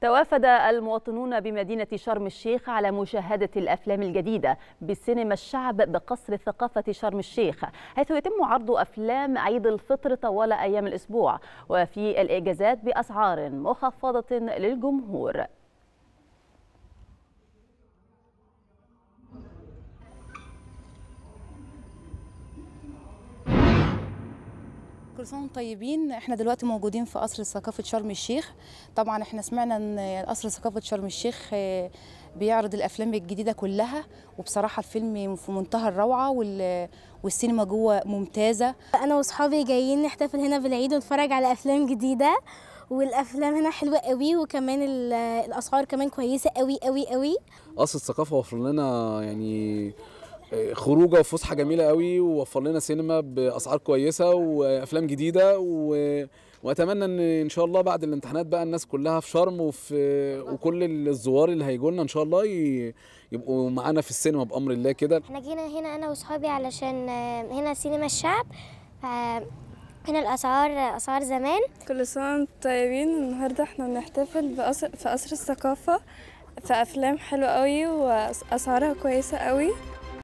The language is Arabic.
توافد المواطنون بمدينة شرم الشيخ على مشاهدة الأفلام الجديدة بسينما الشعب بقصر ثقافة شرم الشيخ حيث يتم عرض أفلام عيد الفطر طوال أيام الأسبوع وفي الإجازات بأسعار مخفضة للجمهور كل سنه وانتم طيبين احنا دلوقتي موجودين في قصر ثقافه شرم الشيخ طبعا احنا سمعنا ان قصر ثقافه شرم الشيخ آه، بيعرض الافلام الجديده كلها وبصراحه الفيلم في منتهى الروعه والسينما جوه ممتازه انا واصحابي جايين نحتفل هنا بالعيد ونتفرج على افلام جديده والافلام هنا حلوه قوي وكمان الاسعار كمان كويسه قوي قوي قوي قصر الثقافه وفر لنا يعني خروجه وفسحه جميله قوي ووفر لنا سينما باسعار كويسه وافلام جديده و... واتمنى ان ان شاء الله بعد الامتحانات بقى الناس كلها في شرم وفي وكل الزوار اللي هيجوا لنا ان شاء الله ي... يبقوا معانا في السينما بامر الله كده احنا جينا هنا انا واصحابي علشان آه، هنا سينما الشعب ف... هنا الاسعار اسعار زمان كل سنه وانتم طيبين النهارده احنا بنحتفل بأسر... في قصر الثقافه في افلام حلوه قوي واسعارها كويسه قوي